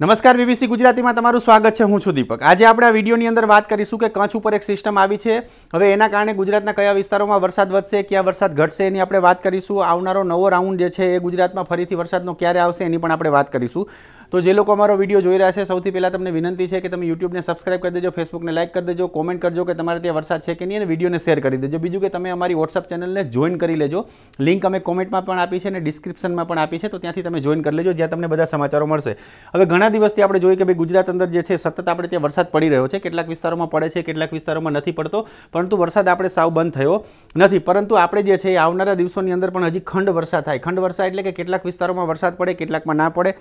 નમસ્કાર બીબીસી ગુજરાતીમાં તમારું સ્વાગત છે હું છું દીપક આજે આપણે આ વિડીયોની અંદર વાત કરીશું કે કચ્છ ઉપર એક સિસ્ટમ આવી છે હવે એના કારણે ગુજરાતના કયા વિસ્તારોમાં વરસાદ વધશે ક્યાં વરસાદ ઘટશે એની આપણે વાત કરીશું આવનારો નવો રાઉન્ડ જે છે એ ગુજરાતમાં ફરીથી વરસાદનો ક્યારે આવશે એની પણ આપણે વાત કરીશું તો જે લોકો અમારો વિડીયો જોઈ રહ્યા છે સૌથી પહેલાં તમને વિનંતી છે કે તમે યુટ્યુબને સબસ્ક્રાઇબ કરી દેજો ફેસબુકને લાઇક કરી દેજો કોમેન્ટ કરજો કે તમારે ત્યાં વરસાદ છે કે નહીં અને વિડીયોને શેર કરી દેજો બીજું કે તમે અમારી વોટ્સઅપ ચેનલને જોઈન કરી લેજો લિંક અમે કોમેન્ટમાં પણ આપી છે અને ડિસ્ક્રિપ્શનમાં પણ આપી છે તો ત્યાંથી તમે જોઈન કરી લેજો જ્યાં તમને બધા સમાચારો મળશે હવે ઘણા દિવસથી આપણે જોઈએ કે ભાઈ ગુજરાત અંદર જે છે સતત આપણે ત્યાં વરસાદ પડી રહ્યો છે કેટલાક વિસ્તારોમાં પડે છે કેટલાક વિસ્તારોમાં નથી પડતો પરંતુ વરસાદ આપણે સાવ બંધ થયો નથી પરંતુ આપણે જે છે આવનારા દિવસોની અંદર પણ હજી ખંડ વરસાદ થાય ખંડ વરસાદ એટલે કે કેટલાક વિસ્તારોમાં વરસાદ પડે કેટલાકમાં ના પડે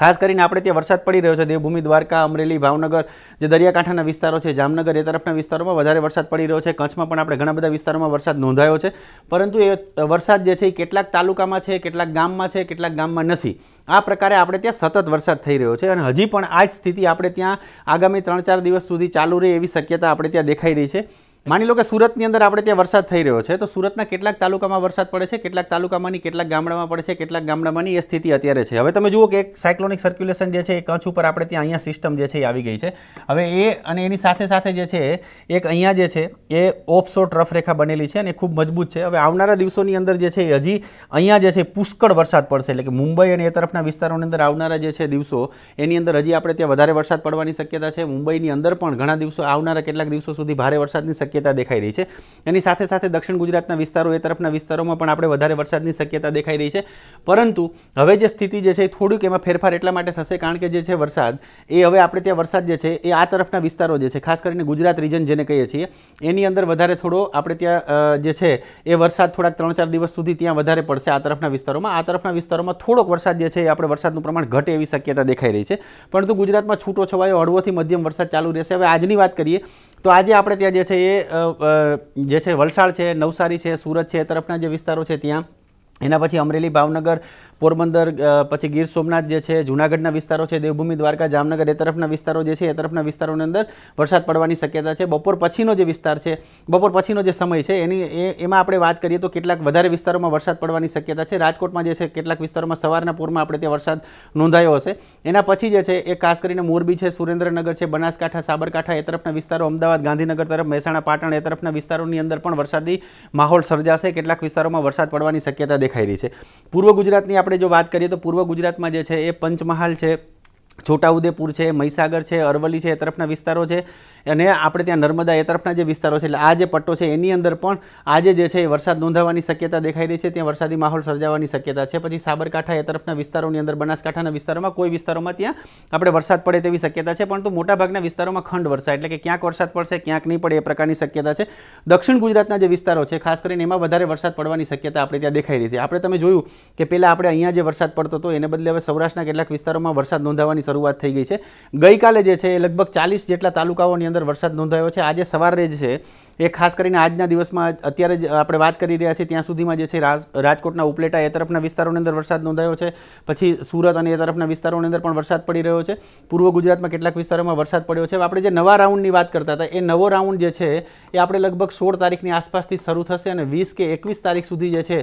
ખાસ કરીને આપણે ત્યાં વરસાદ પડી રહ્યો છે દેવભૂમિ દ્વારકા અમરેલી ભાવનગર જે દરિયાકાંઠાના વિસ્તારો છે જામનગર એ તરફના વિસ્તારોમાં વધારે વરસાદ પડી રહ્યો છે કચ્છમાં પણ આપણે ઘણા બધા વિસ્તારોમાં વરસાદ નોંધાયો છે પરંતુ એ વરસાદ જે છે એ કેટલાક તાલુકામાં છે કેટલાક ગામમાં છે કેટલાક ગામમાં નથી આ પ્રકારે આપણે ત્યાં સતત વરસાદ થઈ રહ્યો છે અને હજી પણ આ જ સ્થિતિ આપણે ત્યાં આગામી ત્રણ ચાર દિવસ સુધી ચાલુ રહે એવી શક્યતા આપણે ત્યાં દેખાઈ રહી છે માની લો કે સુરતની અંદર આપણે ત્યાં વરસાદ થઈ રહ્યો છે તો સુરતના કેટલાક તાલુકામાં વરસાદ પડે છે કેટલાક તાલુકામાંની કેટલાક ગામડામાં પડે છે કેટલાક ગામડામાંની એ સ્થિતિ અત્યારે છે હવે તમે જુઓ કે એક સાયક્લોનિક સર્ક્યુલેશન જે છે એ કચ્છ ઉપર આપણે ત્યાં અહીંયા સિસ્ટમ જે છે એ આવી ગઈ છે હવે એ અને એની સાથે સાથે જે છે એક અહીંયા જે છે એ ઓફસો ટ્રફ રેખા બનેલી છે અને ખૂબ મજબૂત છે હવે આવનારા દિવસોની અંદર જે છે એ હજી અહીંયા જે છે પુષ્કળ વરસાદ પડશે એટલે કે મુંબઈ અને એ તરફના વિસ્તારોની અંદર આવનારા જે છે દિવસો એની અંદર હજી આપણે ત્યાં વધારે વરસાદ પડવાની શક્યતા છે મુંબઈની અંદર પણ ઘણા દિવસો આવનારા કેટલાક દિવસો સુધી ભારે વરસાદની શક્યતા શક્યતા દેખાઈ રહી છે એની સાથે સાથે દક્ષિણ ગુજરાતના વિસ્તારો એ તરફના વિસ્તારોમાં પણ આપણે વધારે વરસાદની શક્યતા દેખાઈ રહી છે પરંતુ હવે જે સ્થિતિ જે છે થોડુંક એમાં ફેરફાર એટલા માટે થશે કારણ કે જે છે વરસાદ એ હવે આપણે ત્યાં વરસાદ જે છે એ આ તરફના વિસ્તારો જે છે ખાસ કરીને ગુજરાત રિજન જેને કહીએ છીએ એની અંદર વધારે થોડો આપણે ત્યાં જે છે એ વરસાદ થોડાક ત્રણ ચાર દિવસ સુધી ત્યાં વધારે પડશે આ તરફના વિસ્તારોમાં આ તરફના વિસ્તારોમાં થોડોક વરસાદ જે છે એ આપણે વરસાદનું પ્રમાણ ઘટે એવી શક્યતા દેખાઈ રહી છે પરંતુ ગુજરાતમાં છૂટો છવાયો હળવોથી મધ્યમ વરસાદ ચાલુ રહેશે હવે આજની વાત કરીએ તો આજે આપણે ત્યાં જે છે એ જે છે વલસાડ છે નવસારી છે સુરત છે એ તરફના જે વિસ્તારો છે ત્યાં એના પછી અમરેલી ભાવનગર પોરબંદર પછી ગીર સોમનાથ જે છે જુનાગઢના વિસ્તારો છે દેવભૂમિ દ્વારકા જામનગર એ તરફના વિસ્તારો જે છે એ તરફના વિસ્તારોની અંદર વરસાદ પડવાની શક્યતા છે બપોર પછીનો જે વિસ્તાર છે બપોર પછીનો જે સમય છે એની એમાં આપણે વાત કરીએ તો કેટલાક વધારે વિસ્તારોમાં વરસાદ પડવાની શક્યતા છે રાજકોટમાં જે છે કેટલાક વિસ્તારોમાં સવારના પૂરમાં આપણે ત્યાં વરસાદ નોંધાયો હશે એના પછી જે છે એ ખાસ કરીને મોરબી છે સુરેન્દ્રનગર છે બનાસકાંઠા સાબરકાંઠા એ તરફના વિસ્તારો અમદાવાદ ગાંધીનગર તરફ મહેસાણા પાટણ એ તરફના વિસ્તારોની અંદર પણ વરસાદી માહોલ સર્જાશે કેટલાક વિસ્તારોમાં વરસાદ પડવાની શક્યતા દેખાઈ રહી છે પૂર્વ ગુજરાતની આપણે જો વાત કરીએ તો પૂર્વ ગુજરાતમાં જે છે એ પંચમહાલ છે છોટાઉદેપુર છે મહીસાગર છે અરવલ્લી છે એ તરફના વિસ્તારો છે અને આપણે ત્યાં નર્મદા એ તરફના જે વિસ્તારો છે એટલે આ જે પટ્ટો છે એની અંદર પણ આજે જે છે એ વરસાદ નોંધાવાની શક્યતા દેખાઈ રહી છે ત્યાં વરસાદી માહોલ સર્જાવાની શક્યતા છે પછી સાબરકાંઠા એ તરફના વિસ્તારોની અંદર બનાસકાંઠાના વિસ્તારોમાં કોઈ વિસ્તારોમાં ત્યાં આપણે વરસાદ પડે તેવી શક્યતા છે પરંતુ મોટાભાગના વિસ્તારોમાં ખંડ વરસાદ એટલે કે ક્યાંક વરસાદ પડશે ક્યાંક નહીં પડે એ પ્રકારની શક્યતા છે દક્ષિણ ગુજરાતના જે વિસ્તારો છે ખાસ કરીને એમાં વધારે વરસાદ પડવાની શક્યતા આપણે ત્યાં દેખાઈ રહી છે આપણે તમે જોયું કે પહેલાં આપણે અહીંયા જે વરસાદ પડતો હતો એને બદલે હવે સૌરાષ્ટ્રના કેટલાક વિસ્તારોમાં વરસાદ નોંધાવાની શરૂઆત થઈ ગઈ છે ગઈકાલે જે છે એ લગભગ ચાલીસ જેટલા તાલુકાઓની અંદર અંદર વરસાદ નોંધાયો છે આજે સવારે જ છે એ ખાસ કરીને આજના દિવસમાં અત્યારે આપણે વાત કરી રહ્યા છીએ ત્યાં સુધીમાં જે છે રાજકોટના ઉપલેટા એ તરફના વિસ્તારોની અંદર વરસાદ નોંધાયો છે પછી સુરત અને એ તરફના વિસ્તારોની અંદર પણ વરસાદ પડી રહ્યો છે પૂર્વ ગુજરાતમાં કેટલાક વિસ્તારોમાં વરસાદ પડ્યો છે આપણે જે નવા રાઉન્ડની વાત કરતા હતા એ નવો રાઉન્ડ જે છે એ આપણે લગભગ સોળ તારીખની આસપાસથી શરૂ થશે અને વીસ કે એકવીસ તારીખ સુધી જે છે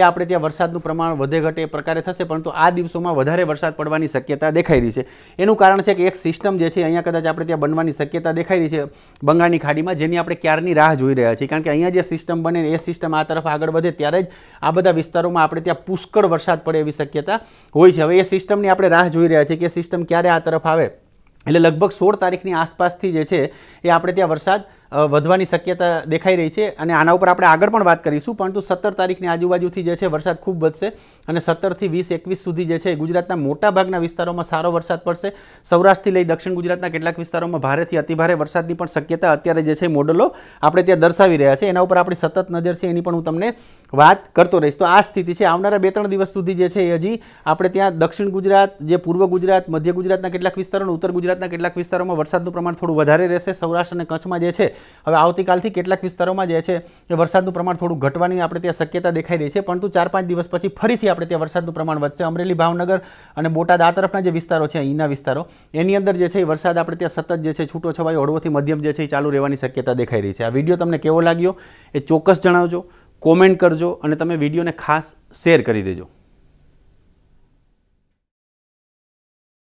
એ આપણે ત્યાં વરસાદનું પ્રમાણ વધે ઘટે એ પ્રકારે થશે પરંતુ આ દિવસોમાં વધારે વરસાદ પડવાની શક્યતા દેખાઈ રહી છે એનું કારણ છે કે એક સિસ્ટમ જે છે અહીંયા કદાચ આપણે ત્યાં બનવાની શક્યતા દેખાઈ રહી છે બંગાળની ખાડીમાં જેની આપણે ક્યારની વિસ્તારની રાહ જોઈ રહ્યા છીએ કારણ કે અહીંયા જે સિસ્ટમ બને એ સિસ્ટમ આ તરફ આગળ વધે ત્યારે જ આ બધા વિસ્તારોમાં આપણે ત્યાં પુષ્કળ વરસાદ પડે એવી શક્યતા હોય છે હવે એ સિસ્ટમની આપણે રાહ જોઈ રહ્યા છીએ કે સિસ્ટમ ક્યારે આ તરફ આવે એટલે લગભગ સોળ તારીખની આસપાસથી જે છે એ આપણે ત્યાં વરસાદ વધવાની શક્યતા દેખાઈ રહી છે અને આના ઉપર આપણે આગળ પણ વાત કરીશું પરંતુ સત્તર તારીખની આજુબાજુથી જે છે વરસાદ ખૂબ વધશે અને સત્તરથી વીસ એકવીસ સુધી જે છે ગુજરાતના મોટાભાગના વિસ્તારોમાં સારો વરસાદ પડશે સૌરાષ્ટ્રથી લઈ દક્ષિણ ગુજરાતના કેટલાક વિસ્તારોમાં ભારેથી અતિભારે વરસાદની પણ શક્યતા અત્યારે જે છે મોડલો આપણે ત્યાં દર્શાવી રહ્યા છે એના ઉપર આપણી સતત નજર છે એની પણ હું તમને વાત કરતો રહીશ તો આ સ્થિતિ છે આવનારા બે ત્રણ દિવસ સુધી જે છે એ હજી આપણે ત્યાં દક્ષિણ ગુજરાત જે પૂર્વ ગુજરાત મધ્ય ગુજરાતના કેટલાક વિસ્તારો અને ઉત્તર ગુજરાતના કેટલાક વિસ્તારોમાં વરસાદનું પ્રમાણ થોડું વધારે રહેશે સૌરાષ્ટ્ર અને કચ્છમાં જે છે હવે આવતીકાલથી કેટલાક વિસ્તારોમાં જે છે એ વરસાદનું પ્રમાણ થોડું ઘટવાની આપણે ત્યાં શક્યતા દેખાઈ રહી છે પરંતુ ચાર પાંચ દિવસ પછી ફરીથી આપણે ત્યાં વરસાદનું પ્રમાણ વધશે અમરેલી ભાવનગર અને બોટાદ આ તરફના જે વિસ્તારો છે અહીંના વિસ્તારો એની અંદર જે છે એ વરસાદ આપણે ત્યાં સતત જે છે છૂટો છવાયો હળવોથી મધ્યમ જે છે એ ચાલુ રહેવાની શક્યતા દેખાઈ રહી છે આ વિડીયો તમને કેવો લાગ્યો એ ચોક્કસ જણાવજો કોમેન્ટ કરજો અને તમે વિડીયોને ખાસ શેર કરી દેજો